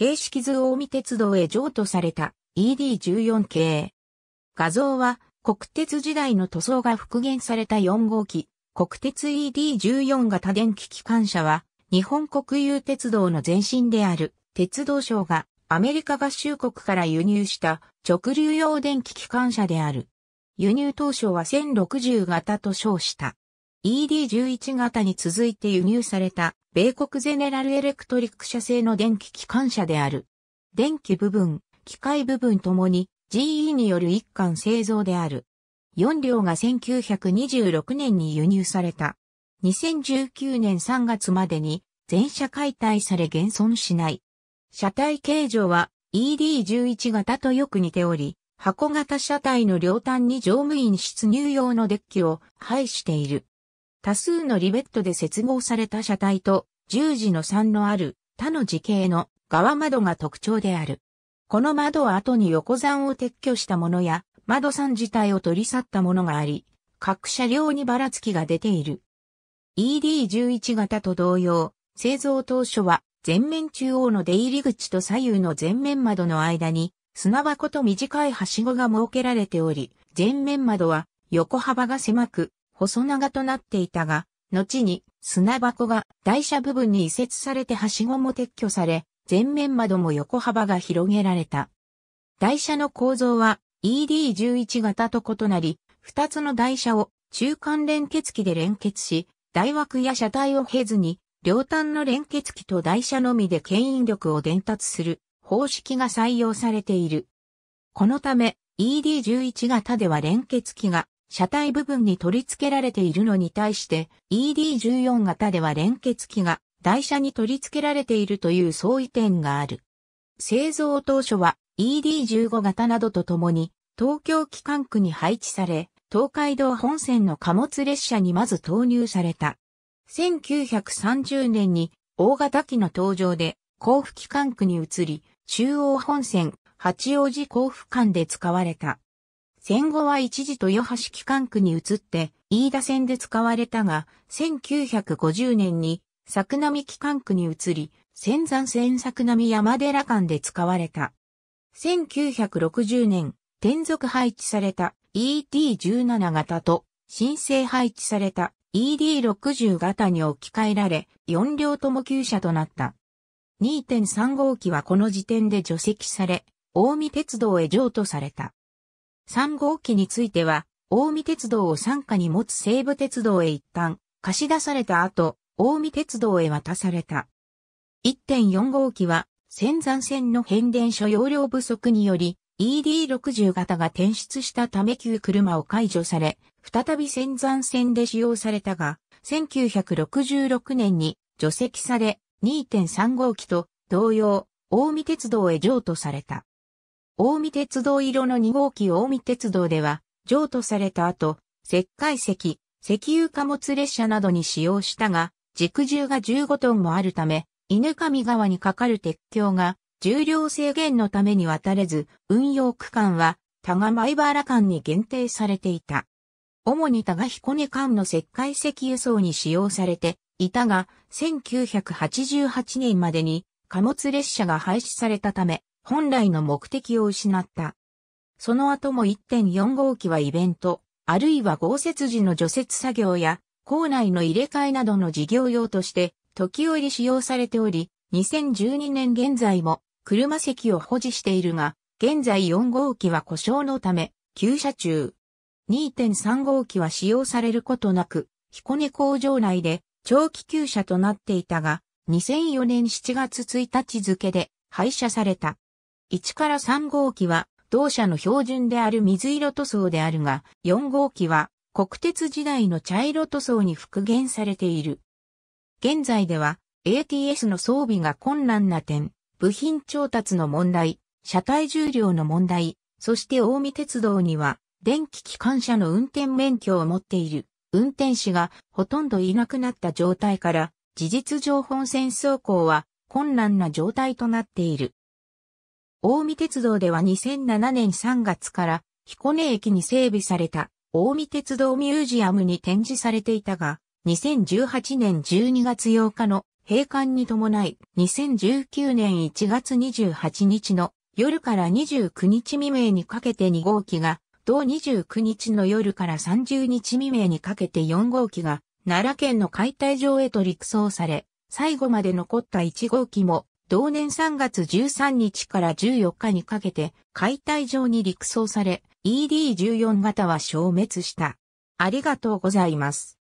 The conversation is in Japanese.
形式図大見鉄道へ譲渡された ED14 系。画像は国鉄時代の塗装が復元された4号機、国鉄 ED14 型電気機関車は日本国有鉄道の前身である鉄道省がアメリカ合衆国から輸入した直流用電気機関車である。輸入当初は1060型と称した。ED11 型に続いて輸入された米国ゼネラルエレクトリック社製の電気機関車である。電気部分、機械部分ともに GE による一貫製造である。4両が1926年に輸入された。2019年3月までに全車解体され現存しない。車体形状は ED11 型とよく似ており、箱型車体の両端に乗務員出入用のデッキを配している。多数のリベットで接合された車体と十字の3のある他の字形の側窓が特徴である。この窓は後に横山を撤去したものや窓山自体を取り去ったものがあり、各車両にばらつきが出ている。ED11 型と同様、製造当初は前面中央の出入り口と左右の前面窓の間に砂箱と短いはしごが設けられており、前面窓は横幅が狭く細長となっていたが、後に砂箱が台車部分に移設されてはしごも撤去され、前面窓も横幅が広げられた。台車の構造は ED11 型と異なり、2つの台車を中間連結機で連結し、台枠や車体を経ずに、両端の連結機と台車のみで牽引力を伝達する方式が採用されている。このため ED11 型では連結機が車体部分に取り付けられているのに対して ED14 型では連結機が台車に取り付けられているという相違点がある。製造当初は ED15 型などとともに東京機関区に配置され、東海道本線の貨物列車にまず投入された。1930年に大型機の登場で甲府機関区に移り、中央本線八王子甲府間で使われた。戦後は一時豊橋機関区に移って、飯田線で使われたが、1950年に、作並機関区に移り、仙山線作並山寺間で使われた。1960年、転属配置された ET17 型と、新生配置された ED60 型に置き換えられ、4両とも旧車となった。2.3号機はこの時点で除籍され、大見鉄道へ譲渡された。3号機については、大見鉄道を傘下に持つ西武鉄道へ一旦貸し出された後、大見鉄道へ渡された。1.4号機は、仙山線の変電所容量不足により、ED60 型が転出したため旧車を解除され、再び仙山線で使用されたが、1966年に除籍され、2.3号機と同様、大見鉄道へ譲渡された。近江鉄道色の2号機近江鉄道では、譲渡された後、石灰石、石油貨物列車などに使用したが、軸重が15トンもあるため、犬上川に架かる鉄橋が重量制限のために渡れず、運用区間は多賀米原間に限定されていた。主に多賀彦根間の石灰石輸送に使用されていたが、1988年までに貨物列車が廃止されたため、本来の目的を失った。その後も1.4号機はイベント、あるいは豪雪時の除雪作業や、校内の入れ替えなどの事業用として、時折使用されており、2012年現在も車席を保持しているが、現在4号機は故障のため、旧車中。2.3号機は使用されることなく、彦根工場内で長期休車となっていたが、2004年7月1日付で廃車された。1から3号機は同社の標準である水色塗装であるが、4号機は国鉄時代の茶色塗装に復元されている。現在では ATS の装備が困難な点、部品調達の問題、車体重量の問題、そして大見鉄道には電気機関車の運転免許を持っている運転士がほとんどいなくなった状態から、事実上本線走行は困難な状態となっている。大見鉄道では2007年3月から彦根駅に整備された大見鉄道ミュージアムに展示されていたが、2018年12月8日の閉館に伴い、2019年1月28日の夜から29日未明にかけて2号機が、同29日の夜から30日未明にかけて4号機が、奈良県の解体場へと陸送され、最後まで残った1号機も同年3月13日から14日にかけて解体場に陸送され、ED14 型は消滅した。ありがとうございます。